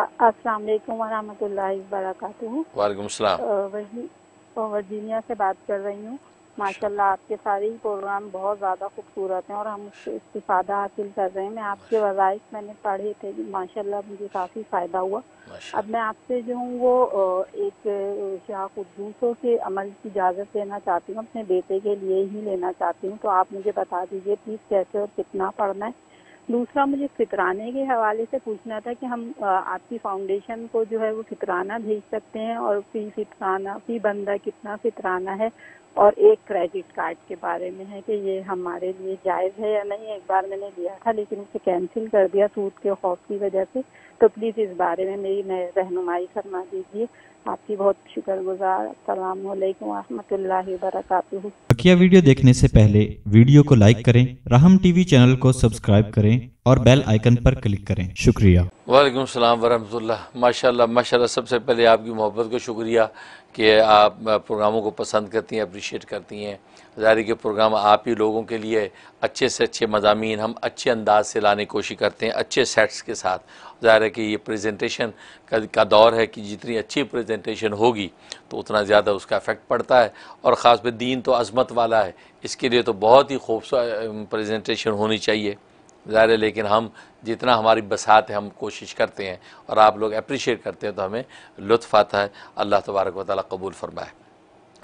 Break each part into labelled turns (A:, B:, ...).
A: अस्सलाम वालेकुम वरहमतुल्लाहि वालेकुम सलाम वर्जीनिया से बात कर रही हूँ माशाल्लाह आपके सारे ही प्रोग्राम बहुत ज़्यादा खूबसूरत हैं और हम उससे इस्तादा हासिल कर रहे हैं मैं आपके वज़ाइफ मैंने पढ़े थे माशाल्लाह मुझे काफ़ी फ़ायदा हुआ अब मैं आपसे जो हूँ वो एक शाह के अमल की इजाज़त लेना चाहती हूँ अपने बेटे के लिए ही लेना चाहती हूँ तो आप मुझे बता दीजिए प्लीज़ कैसे और कितना पढ़ना है दूसरा मुझे फितराने के हवाले से पूछना था कि हम आपकी फाउंडेशन को जो है वो फितराना भेज सकते हैं और फी फितराना फी बंदा कितना फितराना है और एक क्रेडिट कार्ड के बारे में है कि ये हमारे लिए जायज़ है या नहीं एक बार मैंने लिया था लेकिन उसे कैंसिल कर दिया सूद के खौफ की वजह से तो प्लीज़ इस बारे में मेरी रहनुमाई फरमा दीजिए आपकी बहुत शुक्रगुजार सलाम वरक
B: वीडियो देखने से पहले वीडियो को लाइक करें राहम टीवी चैनल को सब्सक्राइब करें और बेल आइकन पर क्लिक करें शुक्रिया वालेकुम सलाम वरहमतुल्लाह माशाल्लाह माशाल्लाह सबसे पहले आपकी मोहब्बत का शुक्रिया कि आप प्रोग्रामों को पसंद करती हैं अप्रिशिएट करती हैं ज़ाहिर के प्रोग्राम आप ही लोगों के लिए अच्छे से अच्छे मजामी हम अच्छे अंदाज से लाने की कोशिश करते हैं अच्छे सेट्स के साथ ज़ाहिर है कि ये प्रेजेंटेशन का, का दौर है कि जितनी अच्छी प्रेजेंटेशन होगी तो उतना ज़्यादा उसका इफ़ेक्ट पड़ता है और ख़ास पर दीन तो अजमत वाला है इसके लिए तो बहुत ही खूबसूरत प्रेजेंटेशन होनी चाहिए ज़ाहिर है लेकिन हम जितना हमारी बसात है हम कोशिश करते हैं और आप लोग अप्रिशिएट करते हैं तो हमें लुत्फ़ आता है अल्लाह तबारक वाली कबूल फरमाए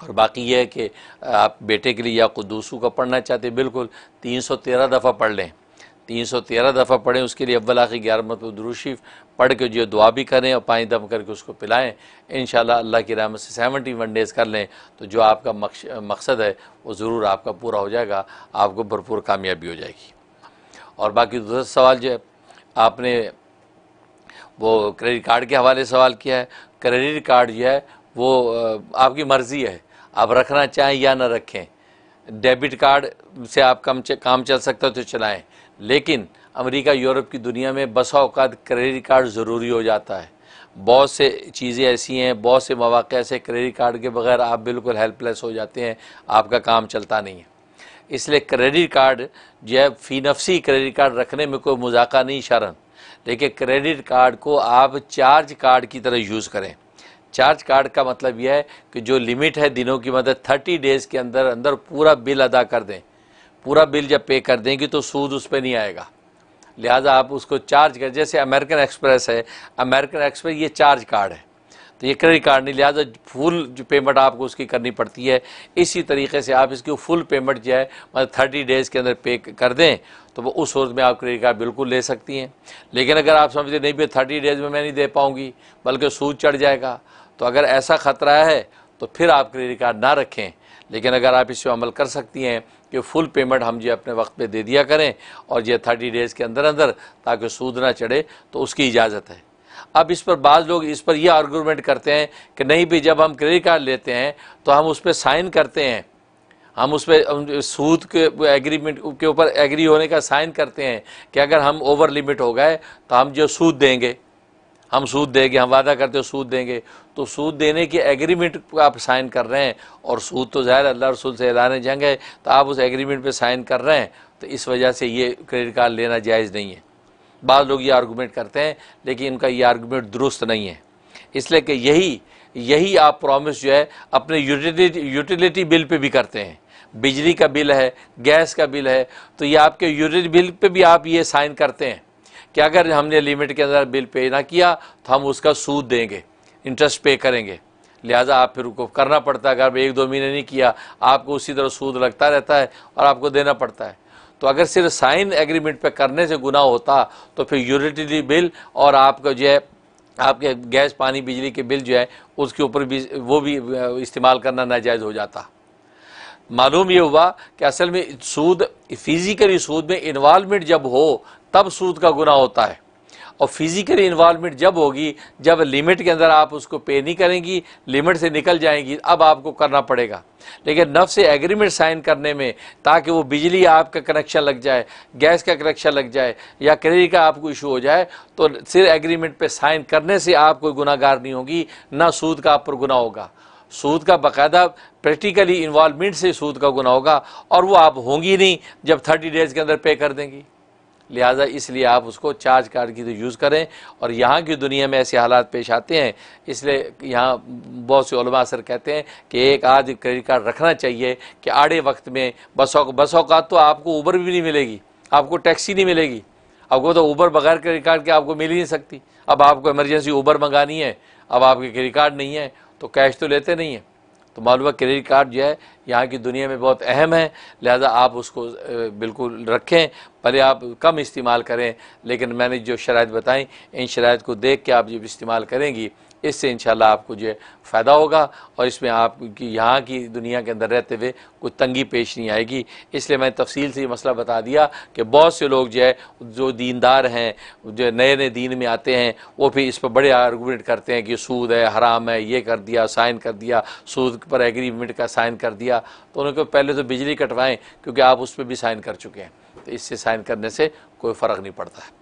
B: और बाकी यह है कि आप बेटे के लिए या कुदूसू का पढ़ना चाहते हैं बिल्कुल तीन सौ तेरह दफ़ा पढ़ लें तीन सौ तेरह दफ़ा पढ़ें उसके लिए अव्वल आखिर ग्यारह मतलब पढ़ के जो दुआ भी करें और पानी दम करके उसको पिलाएं इन अल्लाह की रहमत से सेवेंटी वन डेज़ कर लें तो जो आपका मकसद है वो ज़रूर आपका पूरा हो जाएगा आपको भरपूर कामयाबी हो जाएगी और बाकी तो दूसरा सवाल जो है आपने वो क्रेडिट कार्ड के हवाले सवाल किया है क्रेडिट कार्ड जो है वो आपकी मर्ज़ी है आप रखना चाहें या ना रखें डेबिट कार्ड से आप कम काम चल सकते हो तो चलाएं लेकिन अमेरिका यूरोप की दुनिया में बस अवकात क्रेडिट कार्ड ज़रूरी हो जाता है बहुत से चीज़ें ऐसी हैं बहुत से मौाक़ ऐसे क्रेडिट कार्ड के बगैर आप बिल्कुल हेल्पलेस हो जाते हैं आपका काम चलता नहीं है इसलिए क्रेडिट कार्ड जो है फ़ी नफसी क्रेडिट कार्ड रखने में कोई मजाका नहीं शरण लेकिन क्रेडिट कार्ड को आप चार्ज कार्ड की तरह यूज़ करें चार्ज कार्ड का मतलब यह है कि जो लिमिट है दिनों की मदद मतलब थर्टी डेज़ के अंदर अंदर पूरा बिल अदा कर दें पूरा बिल जब पे कर देंगे तो सूद उस पर नहीं आएगा लिहाजा आप उसको चार्ज कर जैसे अमेरिकन एक्सप्रेस है अमेरिकन एक्सप्रेस ये चार्ज कार्ड है तो ये क्रेडिट कार्ड नहीं लिहाजा फुल जो पेमेंट आपको उसकी करनी पड़ती है इसी तरीके से आप इसकी फुल पेमेंट जो है मतलब थर्टी डेज़ के अंदर पे कर दें तो वो उस सूरत में आप क्रेडिट कार्ड बिल्कुल ले सकती हैं लेकिन अगर आप समझते नहीं भी थर्टी डेज़ में मैं नहीं दे पाऊँगी बल्कि सूद चढ़ जाएगा तो अगर ऐसा ख़तरा है तो फिर आप क्रेडिट कार्ड ना रखें लेकिन अगर आप इस पर अमल कर सकती हैं कि फुल पेमेंट हम जो अपने वक्त पे दे दिया करें और ये थर्टी डेज़ के अंदर अंदर ताकि सूद ना चढ़े तो उसकी इजाज़त है अब इस पर बाज़ लोग इस पर यह आर्गूमेंट करते हैं कि नहीं भी जब हम क्रेडिट कार्ड लेते हैं तो हम उस पर साइन करते हैं हम उस पर सूद के एग्रीमेंट के ऊपर एग्री होने का साइन करते हैं कि अगर हम ओवर लिमिट हो गए तो हम जो सूद देंगे हम सूद देंगे हम वादा करते हो सूद देंगे तो सूद देने के एग्रीमेंट को आप साइन कर रहे हैं और सूद तो ज़ाहिर अल्लाह रसूल से ऐलान जंग है तो आप उस एग्रीमेंट पे साइन कर रहे हैं तो इस वजह से ये क्रेडिट कार्ड लेना जायज़ नहीं है बाद लोग ये आर्गूमेंट करते हैं लेकिन उनका ये आर्गूमेंट दुरुस्त नहीं है इसलिए कि यही यही आप प्रॉमिस जो है अपने यूटिलिटी यूटिलिटी बिल पे भी करते हैं बिजली का बिल है गैस का बिल है तो ये आपके यूटिलिटी बिल पे भी आप ये साइन करते हैं कि अगर हमने लिमिट के अंदर बिल पे ना किया तो हम उसका सूद देंगे इंटरेस्ट पे करेंगे लिहाजा आप फिर को करना पड़ता है अगर एक दो महीने नहीं किया आपको उसी तरह सूद लगता रहता है और आपको देना पड़ता है तो अगर सिर्फ साइन एग्रीमेंट पे करने से गुना होता तो फिर यूटिलिटी बिल और आपका जो है आपके गैस पानी बिजली के बिल जो है उसके ऊपर भी वो भी इस्तेमाल करना नाजायज़ हो जाता मालूम ये हुआ कि असल में सूद फिज़िकली सूद में इन्वालमेंट जब हो तब सूद का गुना होता है और फिज़िकल इन्वॉलमेंट जब होगी जब लिमिट के अंदर आप उसको पे नहीं करेंगी लिमिट से निकल जाएंगी अब आपको करना पड़ेगा लेकिन नफ से एग्रीमेंट साइन करने में ताकि वो बिजली आपका कनेक्शन लग जाए गैस का कनेक्शन लग जाए या क्रेडिट का आपको इशू हो जाए तो सिर्फ एग्रीमेंट पे साइन करने से आप कोई गुनागार नहीं होगी ना सूद का आप पर गुना होगा सूद का बाकायदा प्रैक्टिकली इन्वॉलमेंट से सूद का गुना होगा और वो आप होंगी नहीं जब थर्टी डेज़ के अंदर पे कर देंगी लिहाजा इसलिए आप उसको चार्ज कार्ड की तो यूज़ करें और यहाँ की दुनिया में ऐसे हालात पेश आते हैं इसलिए यहाँ बहुत से उलमा असर कहते हैं कि एक आध क्रेडिट कार्ड रखना चाहिए कि आड़े वक्त में बसों बसों का तो आपको ऊबर भी नहीं मिलेगी आपको टैक्सी नहीं मिलेगी आपको तो ऊबर बगैर क्रेडिट कार्ड के आपको मिल ही नहीं सकती अब आपको इमरजेंसी ऊबर मंगानी है अब आपके क्रेडिट कार्ड नहीं है तो कैश तो लेते नहीं हैं तो मालूम है क्रेडिट कार्ड जो है यहाँ की दुनिया में बहुत अहम है लिहाजा आप उसको बिल्कुल रखें भले आप कम इस्तेमाल करें लेकिन मैंने जो शराय बताई इन शराय को देख के आप जब इस्तेमाल करेंगी इससे इन आपको जो है फ़ायदा होगा और इसमें आपकी यहाँ की दुनिया के अंदर रहते हुए कोई तंगी पेश नहीं आएगी इसलिए मैंने तफसील से ये मसला बता दिया कि बहुत से लोग जो है जो दीनदार हैं जो नए नए दीन में आते हैं वो भी इस पर बड़े आर्गूमेंट करते हैं कि सूद है हराम है ये कर दिया साइन कर दिया सूद पर एग्रीमेंट का साइन कर दिया तो उनको पहले तो बिजली कटवाएँ क्योंकि आप उस पर भी साइन कर चुके हैं तो इससे साइन करने से कोई फ़र्क नहीं पड़ता है